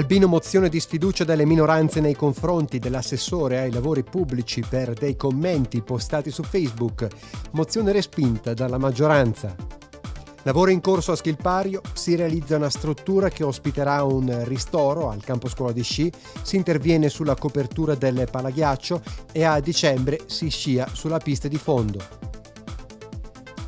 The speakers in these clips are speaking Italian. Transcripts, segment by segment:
Albino mozione di sfiducia delle minoranze nei confronti dell'assessore ai lavori pubblici per dei commenti postati su Facebook. Mozione respinta dalla maggioranza. Lavoro in corso a Schilpario, si realizza una struttura che ospiterà un ristoro al campo scuola di sci, si interviene sulla copertura del palaghiaccio e a dicembre si scia sulla pista di fondo.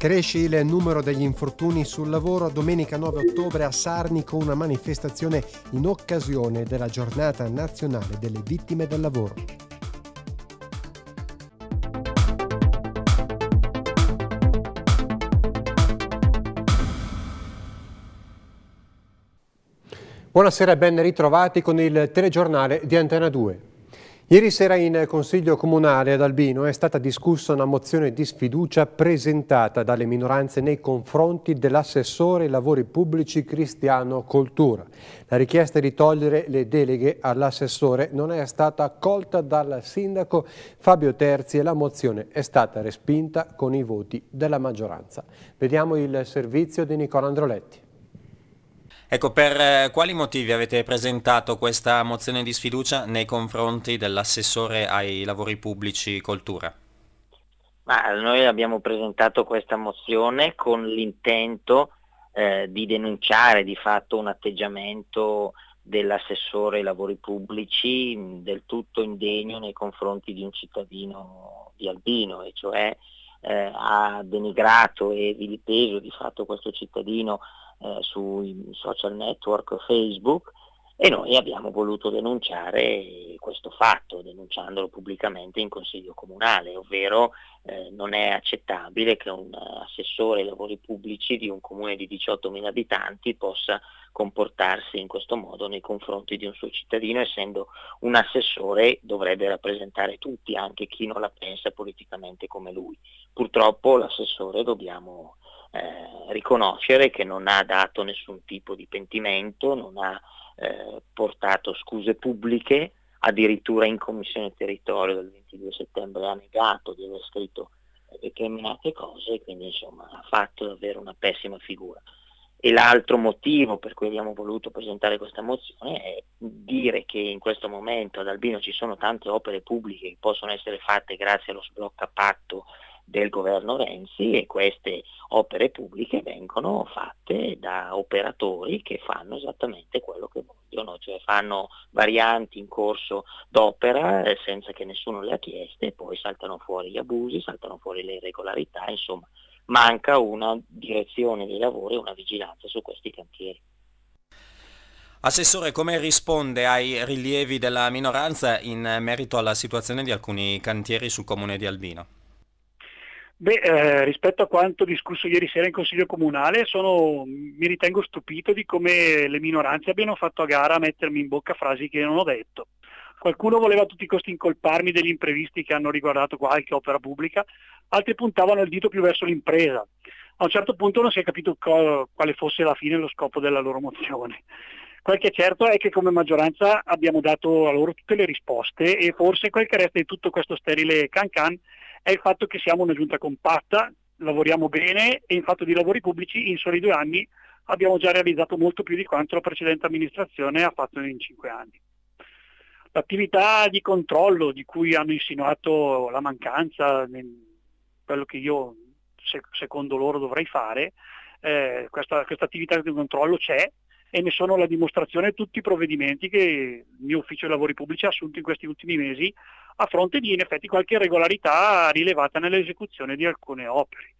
Cresce il numero degli infortuni sul lavoro domenica 9 ottobre a Sarni con una manifestazione in occasione della giornata nazionale delle vittime del lavoro. Buonasera e ben ritrovati con il telegiornale di Antena 2. Ieri sera in Consiglio Comunale ad Albino è stata discussa una mozione di sfiducia presentata dalle minoranze nei confronti dell'assessore ai lavori pubblici Cristiano Coltura. La richiesta di togliere le deleghe all'assessore non è stata accolta dal sindaco Fabio Terzi e la mozione è stata respinta con i voti della maggioranza. Vediamo il servizio di Nicola Androletti. Ecco, per eh, quali motivi avete presentato questa mozione di sfiducia nei confronti dell'assessore ai lavori pubblici Coltura? Ma noi abbiamo presentato questa mozione con l'intento eh, di denunciare di fatto un atteggiamento dell'assessore ai lavori pubblici mm, del tutto indegno nei confronti di un cittadino di Albino e cioè eh, ha denigrato e vilipeso di fatto questo cittadino eh, sui social network Facebook e noi abbiamo voluto denunciare questo fatto, denunciandolo pubblicamente in Consiglio Comunale, ovvero eh, non è accettabile che un eh, assessore ai lavori pubblici di un comune di 18.000 abitanti possa comportarsi in questo modo nei confronti di un suo cittadino, essendo un assessore dovrebbe rappresentare tutti, anche chi non la pensa politicamente come lui. Purtroppo l'assessore dobbiamo eh, riconoscere che non ha dato nessun tipo di pentimento, non ha eh, portato scuse pubbliche, addirittura in Commissione Territorio del 22 settembre ha negato di aver scritto determinate cose, quindi insomma ha fatto davvero una pessima figura. E l'altro motivo per cui abbiamo voluto presentare questa mozione è dire che in questo momento ad Albino ci sono tante opere pubbliche che possono essere fatte grazie allo sblocca patto del governo Renzi e queste opere pubbliche vengono fatte da operatori che fanno esattamente quello che vogliono, cioè fanno varianti in corso d'opera eh, senza che nessuno le ha chieste poi saltano fuori gli abusi, saltano fuori le irregolarità, insomma manca una direzione dei lavori e una vigilanza su questi cantieri. Assessore, come risponde ai rilievi della minoranza in merito alla situazione di alcuni cantieri sul comune di Albino? Beh, eh, rispetto a quanto discusso ieri sera in Consiglio Comunale, sono, mi ritengo stupito di come le minoranze abbiano fatto a gara a mettermi in bocca frasi che non ho detto. Qualcuno voleva a tutti i costi incolparmi degli imprevisti che hanno riguardato qualche opera pubblica, altri puntavano il dito più verso l'impresa. A un certo punto non si è capito co- quale fosse la fine e lo scopo della loro mozione. Quel che è certo è che come maggioranza abbiamo dato a loro tutte le risposte e forse quel che resta di tutto questo sterile can can è il fatto che siamo una giunta compatta, lavoriamo bene e in fatto di lavori pubblici in soli due anni abbiamo già realizzato molto più di quanto la precedente amministrazione ha fatto in cinque anni. L'attività di controllo di cui hanno insinuato la mancanza, quello che io secondo loro dovrei fare, eh, questa, questa attività di controllo c'è, e ne sono la dimostrazione tutti i provvedimenti che il mio ufficio dei lavori pubblici ha assunto in questi ultimi mesi a fronte di in effetti qualche irregolarità rilevata nell'esecuzione di alcune opere.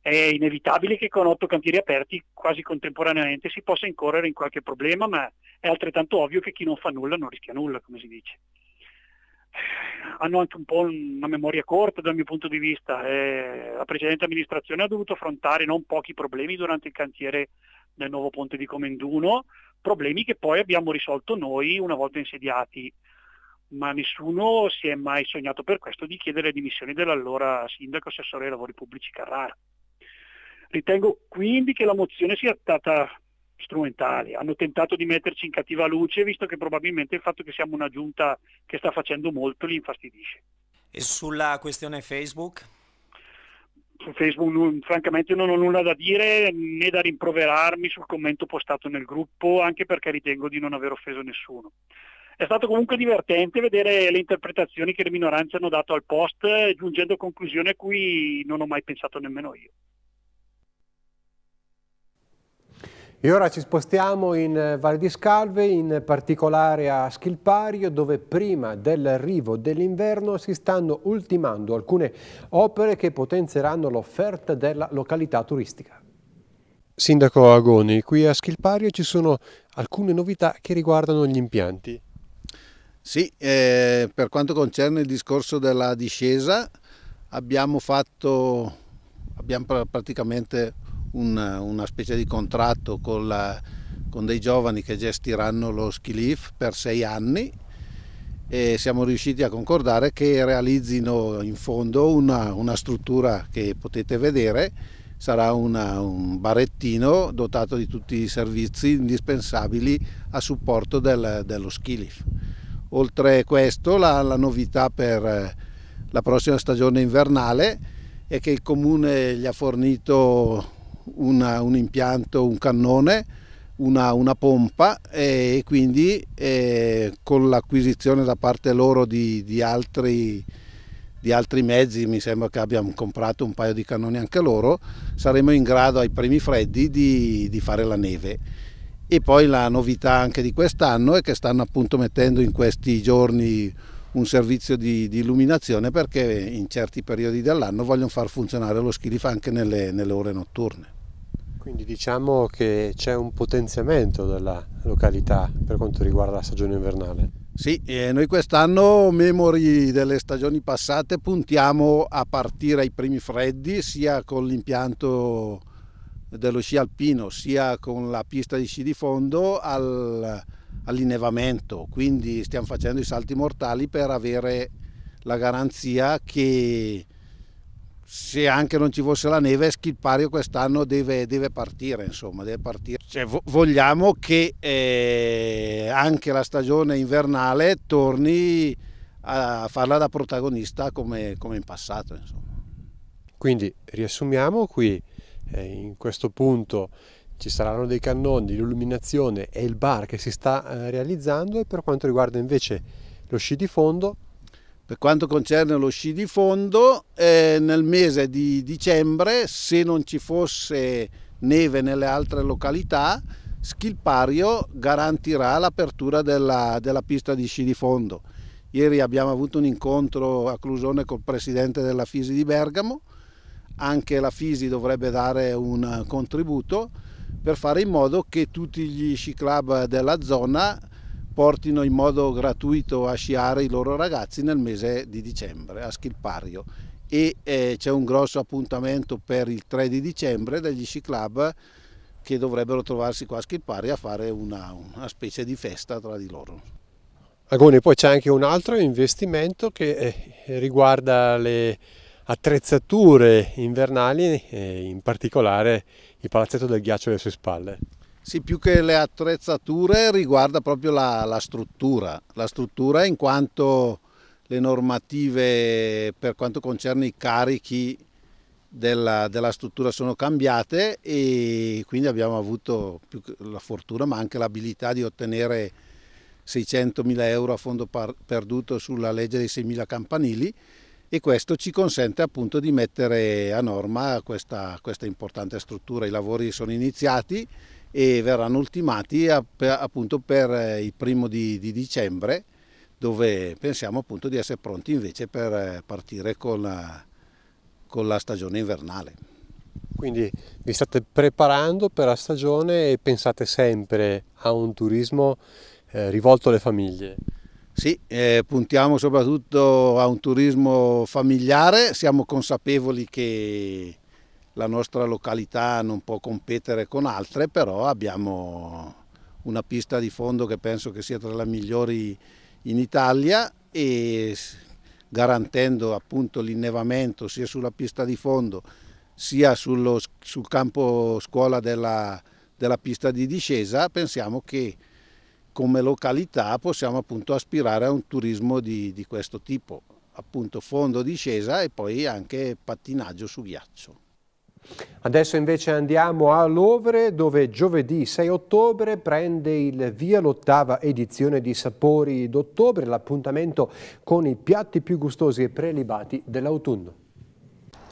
È inevitabile che con otto cantieri aperti quasi contemporaneamente si possa incorrere in qualche problema, ma è altrettanto ovvio che chi non fa nulla non rischia nulla, come si dice. Hanno anche un po' una memoria corta dal mio punto di vista. Eh, la precedente amministrazione ha dovuto affrontare non pochi problemi durante il cantiere del nuovo ponte di Comenduno, problemi che poi abbiamo risolto noi una volta insediati, ma nessuno si è mai sognato per questo di chiedere le dimissioni dell'allora sindaco assessore ai lavori pubblici Carrara. Ritengo quindi che la mozione sia stata strumentale, hanno tentato di metterci in cattiva luce visto che probabilmente il fatto che siamo una giunta che sta facendo molto li infastidisce. E sulla questione Facebook? su Facebook non, francamente non ho nulla da dire né da rimproverarmi sul commento postato nel gruppo, anche perché ritengo di non aver offeso nessuno. È stato comunque divertente vedere le interpretazioni che le minoranze hanno dato al post, giungendo a conclusioni a cui non ho mai pensato nemmeno io. E ora ci spostiamo in eh, Val di Scalve, in particolare a Schilpario, dove prima dell'arrivo dell'inverno si stanno ultimando alcune opere che potenzieranno l'offerta della località turistica. Sindaco Agoni, qui a Schilpario ci sono alcune novità che riguardano gli impianti. Sì, eh, per quanto concerne il discorso della discesa, abbiamo fatto, abbiamo praticamente una, una specie di contratto con, la, con, dei giovani che gestiranno lo ski lift per sei anni e siamo riusciti a concordare che realizzino in fondo una, una struttura che potete vedere sarà una, un barettino dotato di tutti i servizi indispensabili a supporto del, dello skilif. Oltre a questo la, la, novità per eh, la prossima stagione invernale è che il comune gli ha fornito una, un impianto, un cannone, una, una pompa e quindi eh, con l'acquisizione da parte loro di, di, altri, di altri mezzi, mi sembra che abbiamo comprato un paio di cannoni anche loro, saremo in grado ai primi freddi di, di fare la neve. E poi la novità anche di quest'anno è che stanno appunto mettendo in questi giorni un servizio di, di, illuminazione perché in certi periodi dell'anno vogliono far funzionare lo schilif anche nelle, nelle ore notturne. Quindi diciamo che c'è un potenziamento della località per quanto riguarda la stagione invernale. Sì, noi quest'anno, memori delle stagioni passate, puntiamo a partire ai primi freddi sia con l'impianto dello sci alpino sia con la pista di sci di fondo al, all'innevamento, quindi stiamo facendo i salti mortali per avere la garanzia che se anche non ci fosse la neve, Schilpario quest'anno deve, deve, partire, insomma, deve partire. Cioè, vogliamo che eh, anche la stagione invernale torni a farla da protagonista come, come in passato. Insomma. Quindi riassumiamo qui, eh, in questo punto ci saranno dei cannoni, l'illuminazione e il bar che si sta eh, realizzando e per quanto riguarda invece lo sci di fondo per quanto concerne lo sci di fondo, eh, nel mese di dicembre, se non ci fosse neve nelle altre località, Schilpario garantirà l'apertura della, della pista di sci di fondo. Ieri abbiamo avuto un incontro a Clusone col presidente della Fisi di Bergamo, anche la Fisi dovrebbe dare un contributo per fare in modo che tutti gli sci club della zona portino in modo gratuito a sciare i loro ragazzi nel mese di dicembre a Schilpario e eh, c'è un grosso appuntamento per il 3 di dicembre degli sci club che dovrebbero trovarsi qua a Schilpario a fare una, una specie di festa tra di loro. Agone, poi c'è anche un altro investimento che eh, riguarda le attrezzature invernali, eh, in particolare il palazzetto del ghiaccio alle sue spalle. Sì, più che le attrezzature riguarda proprio la, la, struttura, la struttura in quanto le normative per quanto concerne i carichi della, della struttura sono cambiate e quindi abbiamo avuto la fortuna ma anche l'abilità di ottenere 600.000 euro a fondo perduto sulla legge dei 6.000 campanili e questo ci consente appunto di mettere a norma questa, questa importante struttura. I lavori sono iniziati e verranno ultimati appunto per eh, il primo di, di dicembre dove pensiamo appunto di essere pronti invece per eh, partire con la, eh, con la stagione invernale. Quindi vi state preparando per la stagione e pensate sempre a un turismo eh, rivolto alle famiglie? Sì, eh, puntiamo soprattutto a un turismo familiare, siamo consapevoli che la nostra località non può competere con altre, però abbiamo una pista di fondo che penso che sia tra le migliori in Italia e garantendo appunto l'innevamento sia sulla pista di fondo sia sullo, sul campo scuola della, della pista di discesa, pensiamo che come località possiamo appunto aspirare a un turismo di, di questo tipo, appunto fondo discesa e poi anche pattinaggio su ghiaccio. Adesso invece andiamo a Lovre dove giovedì 6 ottobre prende il via l'ottava edizione di Sapori d'ottobre, l'appuntamento con i piatti più gustosi e prelibati dell'autunno.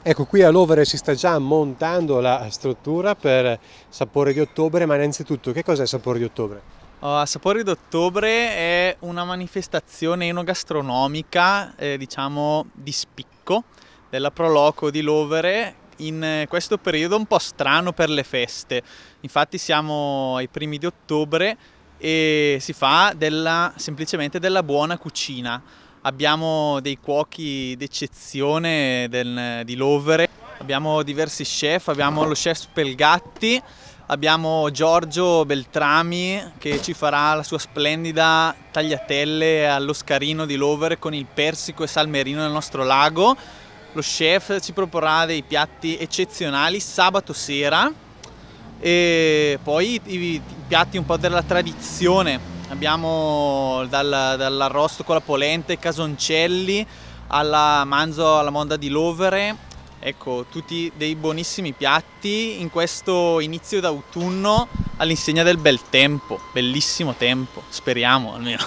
Ecco qui a Lovere si sta già montando la struttura per Sapore di Ottobre, ma innanzitutto che cos'è Sapore di Ottobre? Uh, oh, Sapore d'Ottobre è una manifestazione enogastronomica, eh, diciamo, di spicco della Proloco di Lovere in eh, questo periodo un po' strano per le feste. Infatti siamo ai primi di ottobre e si fa della, semplicemente della buona cucina. Abbiamo dei cuochi d'eccezione del, di Lovere, abbiamo diversi chef, abbiamo lo chef Spelgatti, abbiamo Giorgio Beltrami che ci farà la sua splendida tagliatelle all'oscarino di Lovere con il persico e salmerino nel nostro lago lo chef ci proporrà dei piatti eccezionali sabato sera e poi i piatti un po' della tradizione. Abbiamo dal, dall'arrosto con la polenta, i casoncelli, alla manzo alla monda di Lovere, Ecco, tutti dei buonissimi piatti in questo inizio d'autunno all'insegna del bel tempo, bellissimo tempo, speriamo almeno.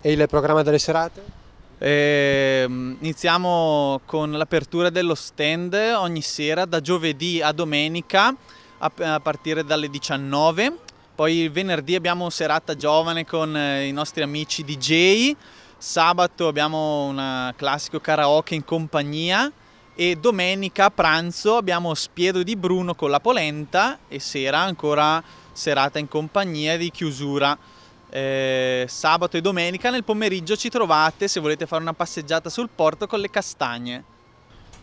E il programma delle serate? Eh, iniziamo con l'apertura dello stand ogni sera da giovedì a domenica a partire dalle 19. Poi il venerdì abbiamo serata giovane con eh, i nostri amici DJ. Sabato abbiamo un eh, classico karaoke in compagnia e domenica a pranzo abbiamo spiedo di Bruno con la polenta e sera ancora serata in compagnia di chiusura eh, sabato e domenica nel pomeriggio ci trovate se volete fare una passeggiata sul porto con le castagne.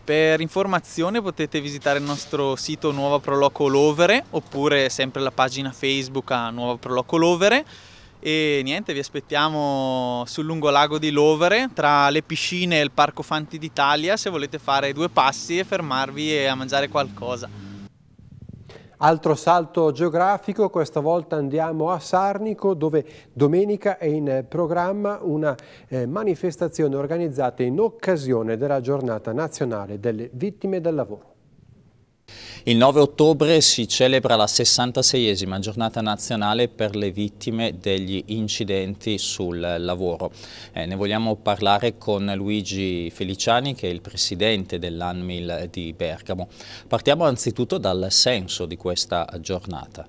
Per informazione potete visitare il nostro sito Nuova Proloco Lovere oppure sempre la pagina Facebook a Nuova Proloco Lovere e niente vi aspettiamo sul lungo lago di Lovere tra le piscine e il Parco Fanti d'Italia se volete fare due passi e fermarvi e a mangiare qualcosa. Altro salto geografico, questa volta andiamo a Sarnico dove domenica è in programma una eh, manifestazione organizzata in occasione della giornata nazionale delle vittime del lavoro. Il 9 ottobre si celebra la 66esima giornata nazionale per le vittime degli incidenti sul lavoro. Eh, ne vogliamo parlare con Luigi Feliciani che è il presidente dell'ANMIL di Bergamo. Partiamo anzitutto dal senso di questa giornata.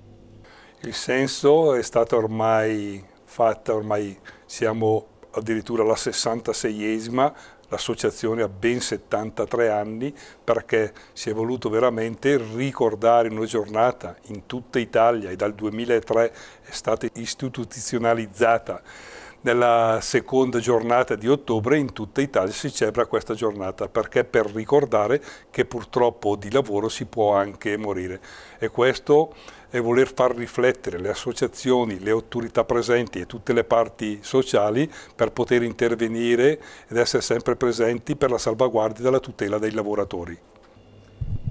Il senso è stato ormai fatto, ormai siamo addirittura alla 66esima l'associazione ha ben 73 anni perché si è voluto veramente ricordare una giornata in tutta Italia e dal 2003 è stata istituzionalizzata nella seconda giornata di ottobre in tutta Italia si celebra questa giornata perché per ricordare che purtroppo di lavoro si può anche morire e questo e voler far riflettere le associazioni, le autorità presenti e tutte le parti sociali per poter intervenire ed essere sempre presenti per la salvaguardia e la tutela dei lavoratori.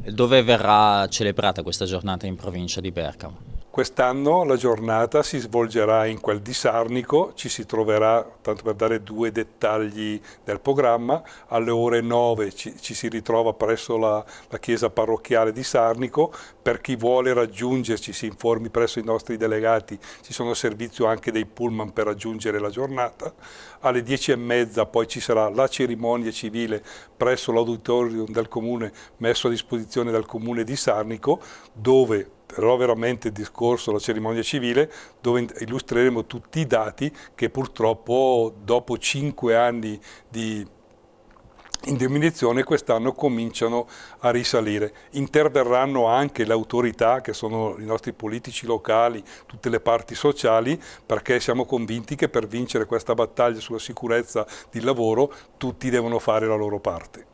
Dove verrà celebrata questa giornata in provincia di Bergamo? Quest'anno la giornata si svolgerà in quel di Sarnico, ci si troverà, tanto per dare due dettagli del programma, alle ore 9 ci, ci si ritrova presso la, la, chiesa parrocchiale di Sarnico, per chi vuole raggiungerci si informi presso i nostri delegati, ci sono servizio anche dei pullman per raggiungere la giornata, alle 10 e mezza poi ci sarà la cerimonia civile presso l'auditorium del comune messo a disposizione dal comune di Sarnico, dove però veramente discorso alla cerimonia civile dove illustreremo tutti i dati che purtroppo dopo cinque anni di indemnizione quest'anno cominciano a risalire. Interverranno anche le autorità che sono i nostri politici locali, tutte le parti sociali perché siamo convinti che per vincere questa battaglia sulla sicurezza di lavoro tutti devono fare la loro parte.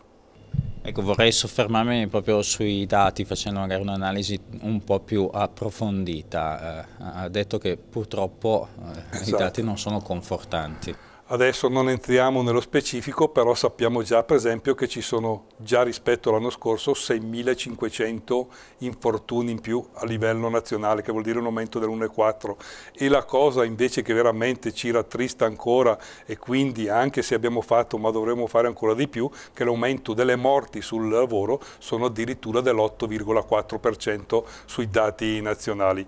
Ecco, vorrei soffermarmi proprio sui dati facendo magari un'analisi un po' più approfondita. Eh, ha detto che purtroppo eh, esatto. i dati non sono confortanti. Adesso non entriamo nello specifico, però sappiamo già per esempio che ci sono già rispetto all'anno scorso 6.500 infortuni in più a livello nazionale, che vuol dire un aumento dell'1,4. E la cosa invece che veramente ci rattrista ancora e quindi anche se abbiamo fatto, ma dovremmo fare ancora di più, che l'aumento delle morti sul lavoro sono addirittura dell'8,4% sui dati nazionali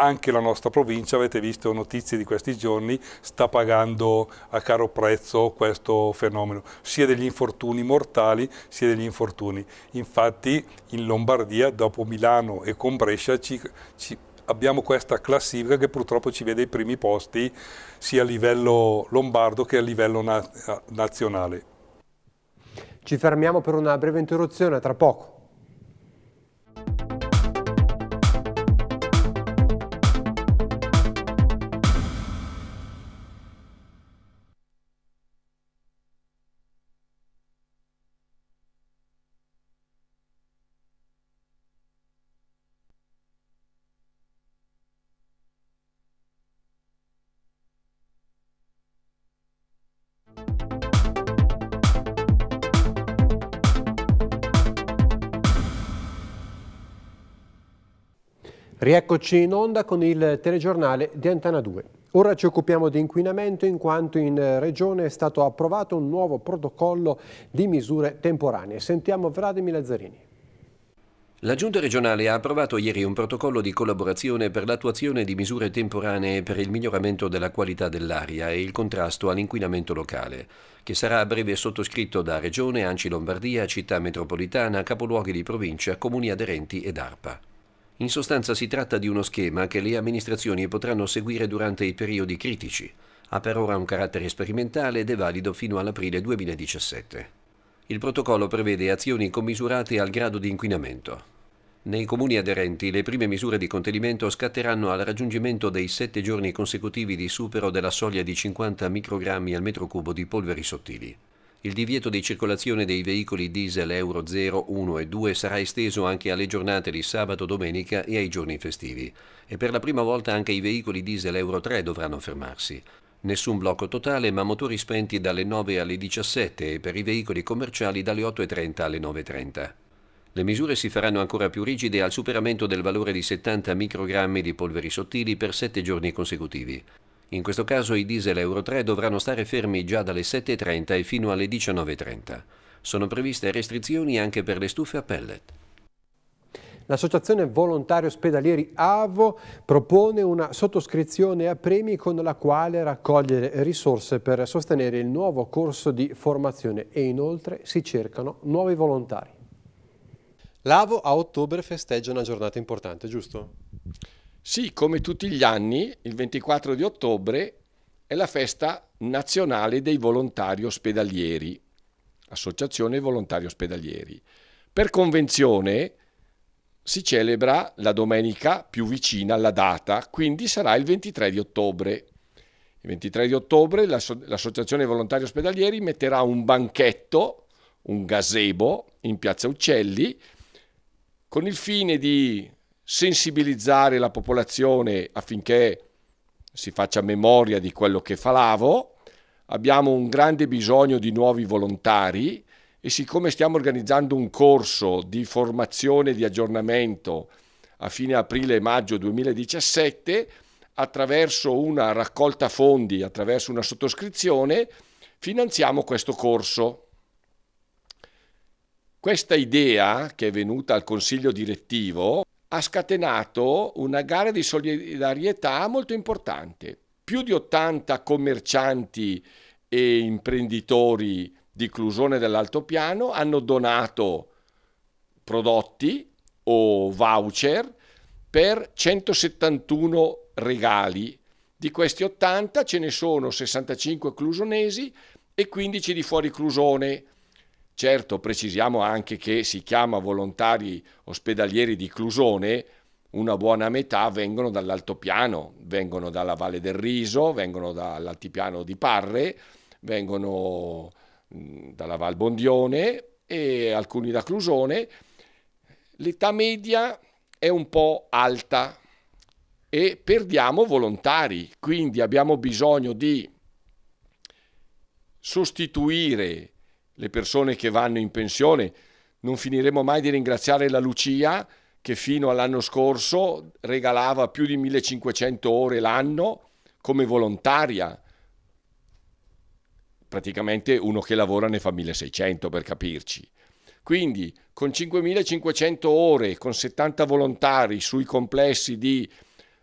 anche la nostra provincia, avete visto notizie di questi giorni, sta pagando a caro prezzo questo fenomeno, sia degli infortuni mortali sia degli infortuni. Infatti in Lombardia, dopo Milano e con Brescia, ci, ci abbiamo questa classifica che purtroppo ci vede ai primi posti sia a livello lombardo che a livello na nazionale. Ci fermiamo per una breve interruzione, tra poco. Rieccoci in onda con il telegiornale di Antana 2. Ora ci occupiamo di inquinamento in quanto in eh, Regione è stato approvato un nuovo protocollo di misure temporanee. Sentiamo Vladimir Lazzarini. La Giunta regionale ha approvato ieri un protocollo di collaborazione per l'attuazione di misure temporanee per il miglioramento della qualità dell'aria e il contrasto all'inquinamento locale, che sarà a breve sottoscritto da Regione, Anci Lombardia, Città Metropolitana, capoluoghi di provincia, comuni aderenti ed ARPA. In sostanza si tratta di uno schema che le amministrazioni potranno seguire durante i periodi critici. Ha per ora un carattere sperimentale ed è valido fino all'aprile 2017. Il protocollo prevede azioni commisurate al grado di inquinamento. Nei comuni aderenti le prime misure di contenimento scatteranno al raggiungimento dei sette giorni consecutivi di supero della soglia di 50 microgrammi al metro cubo di polveri sottili. Il divieto di circolazione dei veicoli diesel Euro 0, 1 e 2 sarà esteso anche alle giornate di sabato, domenica e ai giorni festivi. E per la prima volta anche i veicoli diesel Euro 3 dovranno fermarsi. Nessun blocco totale, ma motori spenti dalle 9 alle 17 e per i veicoli commerciali dalle 8.30 alle 9.30. Le misure si faranno ancora più rigide al superamento del valore di 70 microgrammi di polveri sottili per 7 giorni consecutivi. In questo caso i diesel Euro 3 dovranno stare fermi già dalle 7.30 e fino alle 19.30. Sono previste restrizioni anche per le stufe a pellet. L'associazione Volontari Ospedalieri AVO propone una sottoscrizione a premi con la quale raccogliere risorse per sostenere il nuovo corso di formazione e inoltre si cercano nuovi volontari. L'AVO a ottobre festeggia una giornata importante, giusto? Sì, come tutti gli anni, il 24 di ottobre è la festa nazionale dei volontari ospedalieri, associazione volontari ospedalieri. Per convenzione si celebra la domenica più vicina alla data, quindi sarà il 23 di ottobre. Il 23 di ottobre l'associazione volontari ospedalieri metterà un banchetto, un gazebo in piazza Uccelli, con il fine di sensibilizzare la popolazione affinché si faccia memoria di quello che falavo, abbiamo un grande bisogno di nuovi volontari e siccome stiamo organizzando un corso di formazione e di aggiornamento a fine aprile maggio 2017, attraverso una raccolta fondi, attraverso una sottoscrizione, finanziamo questo corso. Questa idea che è venuta al consiglio direttivo ha scatenato una gara di solidarietà molto importante. Più di 80 commercianti e imprenditori di Clusone dell'Altopiano hanno donato prodotti o voucher per 171 regali. Di questi 80 ce ne sono 65 clusonesi e 15 di fuori Clusone Certo, precisiamo anche che si chiama volontari ospedalieri di Clusone, una buona metà vengono dall'altopiano, vengono dalla Valle del Riso, vengono dall'altipiano di Parre, vengono dalla Val Bondione e alcuni da Clusone. L'età media è un po' alta e perdiamo volontari, quindi abbiamo bisogno di sostituire le persone che vanno in pensione. Non finiremo mai di ringraziare la Lucia che fino all'anno scorso regalava più di 1500 ore l'anno come volontaria. Praticamente uno che lavora ne fa 1600 per capirci. Quindi con 5500 ore, con 70 volontari sui complessi di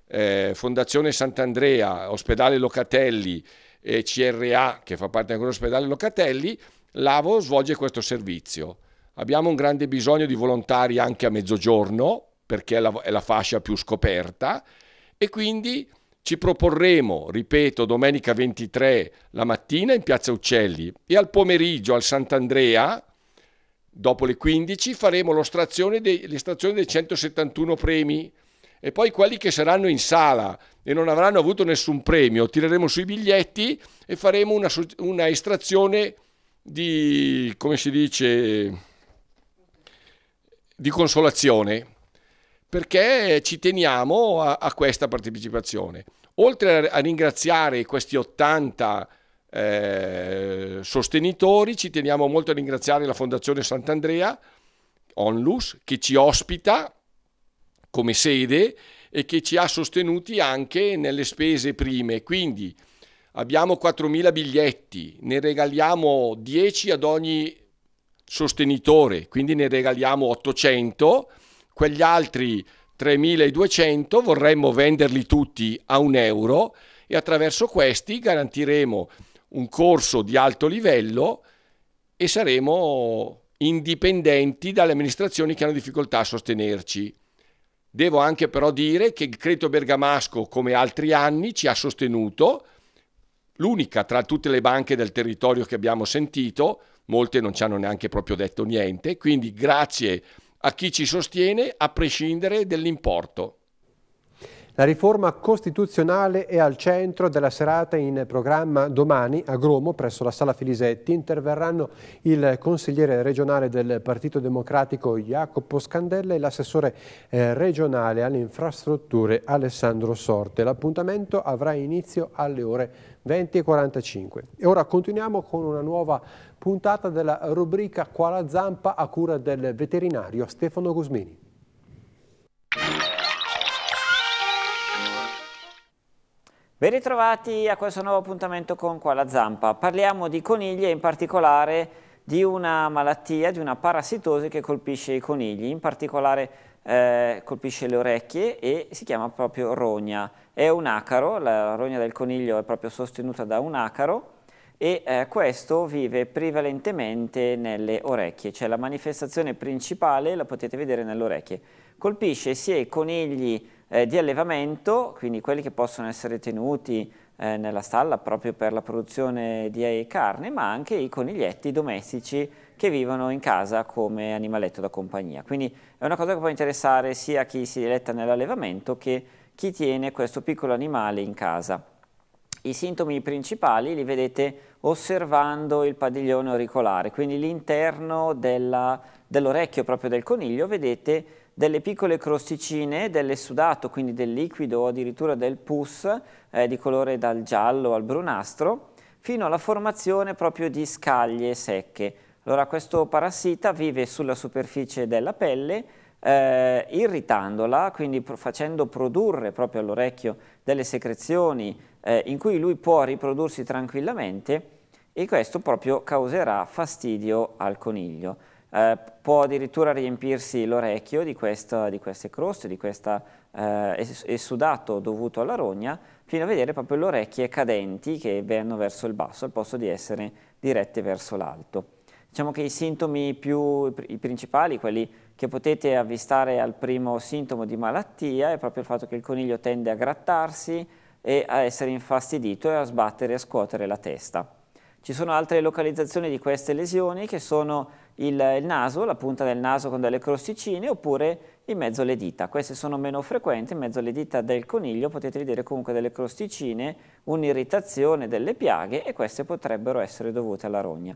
eh, Fondazione Sant'Andrea, Ospedale Locatelli e CRA, che fa parte anche dell'Ospedale Locatelli, Lavo svolge questo servizio. Abbiamo un grande bisogno di volontari anche a mezzogiorno, perché è la, è la fascia più scoperta, e quindi ci proporremo, ripeto, domenica 23 la mattina in Piazza Uccelli e al pomeriggio al Sant'Andrea, dopo le 15, faremo l'estrazione dei, l'estrazione dei 171 premi e poi quelli che saranno in sala e non avranno avuto nessun premio, tireremo sui biglietti e faremo una, una estrazione di, come si dice, di consolazione, perché ci teniamo a, a questa partecipazione. Oltre a, a ringraziare questi 80 eh, sostenitori, ci teniamo molto a ringraziare la Fondazione Sant'Andrea, Onlus, che ci ospita come sede e che ci ha sostenuti anche nelle spese prime. Quindi abbiamo 4.000 biglietti, ne regaliamo 10 ad ogni sostenitore, quindi ne regaliamo 800, quegli altri 3.200 vorremmo venderli tutti a un euro e attraverso questi garantiremo un corso di alto livello e saremo indipendenti dalle amministrazioni che hanno difficoltà a sostenerci. Devo anche però dire che il credito Bergamasco, come altri anni, ci ha sostenuto l'unica tra tutte le banche del territorio che abbiamo sentito, molte non ci hanno neanche proprio detto niente, quindi grazie a chi ci sostiene a prescindere dell'importo. La riforma costituzionale è al centro della serata in programma domani a Gromo presso la Sala Filisetti. Interverranno il consigliere regionale del Partito Democratico Jacopo Scandella e l'assessore eh, regionale alle infrastrutture Alessandro Sorte. L'appuntamento avrà inizio alle ore 20 e 45. E ora continuiamo con una nuova puntata della rubrica Quala Zampa a cura del veterinario Stefano Gusmini. Ben ritrovati a questo nuovo appuntamento con Quala Zampa. Parliamo di conigli e in particolare di una malattia, di una parassitosi che colpisce i conigli, in particolare eh, colpisce le orecchie e si chiama proprio rogna è un acaro, la rogna del coniglio è proprio sostenuta da un acaro e eh, questo vive prevalentemente nelle orecchie, cioè la manifestazione principale la potete vedere nelle orecchie. Colpisce sia i conigli eh, di allevamento, quindi quelli che possono essere tenuti eh, nella stalla proprio per la produzione di eh, carne, ma anche i coniglietti domestici che vivono in casa come animaletto da compagnia. Quindi è una cosa che può interessare sia chi si diletta nell'allevamento che chi chi tiene questo piccolo animale in casa. I sintomi principali li vedete osservando il padiglione auricolare, quindi l'interno dell'orecchio dell proprio del coniglio vedete delle piccole crosticine del sudato, quindi del liquido o addirittura del pus eh, di colore dal giallo al brunastro, fino alla formazione proprio di scaglie secche. Allora questo parassita vive sulla superficie della pelle eh, irritandola, quindi pro facendo produrre proprio all'orecchio delle secrezioni eh, in cui lui può riprodursi tranquillamente e questo proprio causerà fastidio al coniglio. Eh, può addirittura riempirsi l'orecchio di, di, queste croste, di questo eh, essudato dovuto alla rogna, fino a vedere proprio le orecchie cadenti che vanno verso il basso al posto di essere dirette verso l'alto. Diciamo che i sintomi più, i principali, quelli che potete avvistare al primo sintomo di malattia è proprio il fatto che il coniglio tende a grattarsi e a essere infastidito e a sbattere e a scuotere la testa. Ci sono altre localizzazioni di queste lesioni che sono il, il naso, la punta del naso con delle crosticine oppure in mezzo alle dita. Queste sono meno frequenti, in mezzo alle dita del coniglio potete vedere comunque delle crosticine, un'irritazione delle piaghe e queste potrebbero essere dovute alla rogna.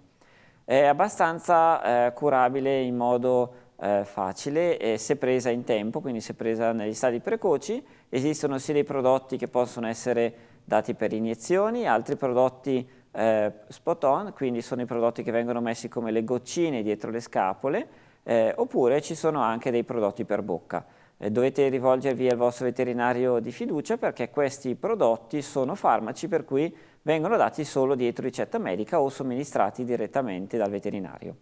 È abbastanza eh, curabile in modo eh, facile e se presa in tempo, quindi se presa negli stadi precoci. Esistono sia dei prodotti che possono essere dati per iniezioni, altri prodotti eh, spot on, quindi sono i prodotti che vengono messi come le goccine dietro le scapole, eh, oppure ci sono anche dei prodotti per bocca. Eh, dovete rivolgervi al vostro veterinario di fiducia perché questi prodotti sono farmaci per cui vengono dati solo dietro ricetta medica o somministrati direttamente dal veterinario.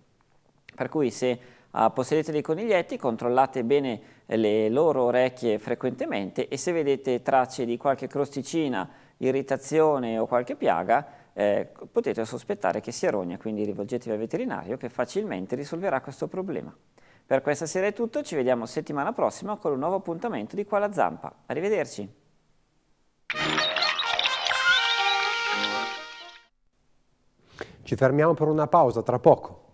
Per cui se Ah, possedete dei coniglietti, controllate bene eh, le loro orecchie frequentemente e se vedete tracce di qualche crosticina, irritazione o qualche piaga, eh, potete sospettare che sia rogna, quindi rivolgetevi al veterinario che facilmente risolverà questo problema. Per questa sera è tutto, ci vediamo settimana prossima con un nuovo appuntamento di Qua la Zampa. Arrivederci! Ci fermiamo per una pausa, tra poco.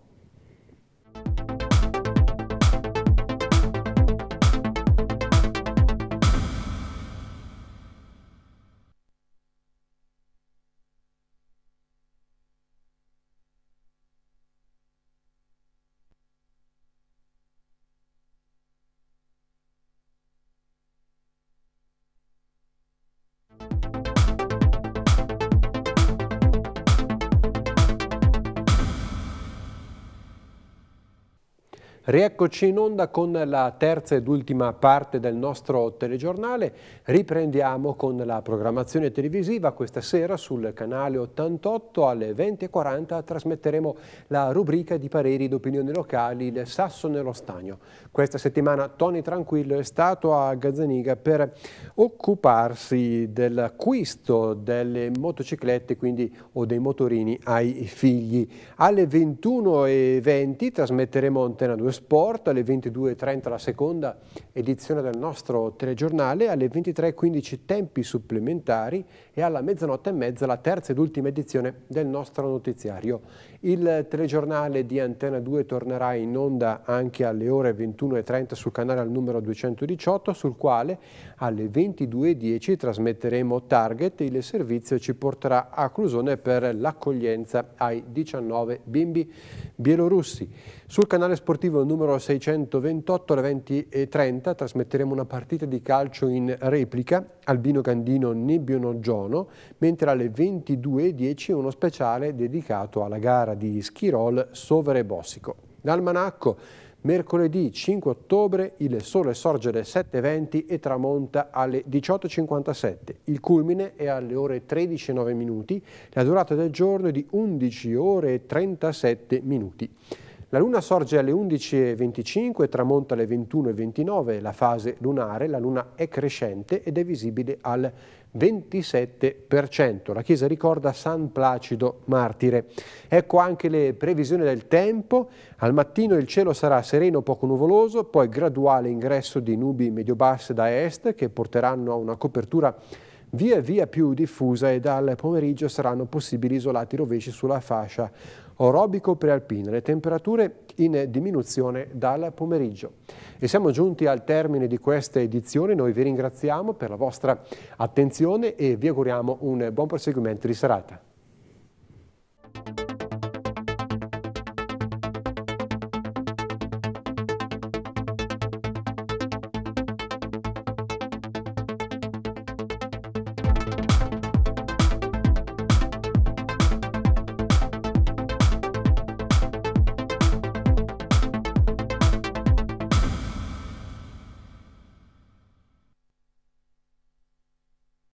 Rieccoci in onda con la terza ed ultima parte del nostro telegiornale. Riprendiamo con la programmazione televisiva questa sera sul canale 88 alle 20.40 trasmetteremo la rubrica di pareri ed opinioni locali Il Sasso nello Stagno. Questa settimana Tony Tranquillo è stato a Gazzaniga per occuparsi dell'acquisto delle motociclette quindi, o dei motorini ai figli. Alle 21.20 trasmetteremo Antena 2 Sport, alle 22.30 la seconda edizione del nostro telegiornale, alle 23.15 tempi supplementari e alla mezzanotte e mezza la terza ed ultima edizione del nostro notiziario. Il telegiornale di Antena 2 tornerà in onda anche alle ore 21.30 sul canale al numero 218, sul quale alle 22.10 trasmetteremo Target. e Il servizio ci porterà a Clusone per l'accoglienza ai 19 bimbi bielorussi. Sul canale sportivo numero 628 alle 20.30 trasmetteremo una partita di calcio in replica, Albino Candino Nibbio Giono, mentre alle 22.10 uno speciale dedicato alla gara di Schirol Sovere Bossico. L'almanacco Mercoledì 5 ottobre il sole sorge alle 7.20 e tramonta alle 18.57. Il culmine è alle ore 13.09 minuti. La durata del giorno è di 11 ore e 37 minuti. La luna sorge alle 11.25 e tramonta alle 21.29, la fase lunare, la luna è crescente ed è visibile al 27%. La chiesa ricorda San Placido Martire. Ecco anche le previsioni del tempo. Al mattino il cielo sarà sereno, poco nuvoloso, poi graduale ingresso di nubi medio-basse da est che porteranno a una copertura via via più diffusa e dal pomeriggio saranno possibili isolati rovesci sulla fascia orobico prealpino, le temperature in diminuzione dal pomeriggio. E siamo giunti al termine di questa edizione, noi vi ringraziamo per la vostra attenzione e vi auguriamo un buon proseguimento di serata.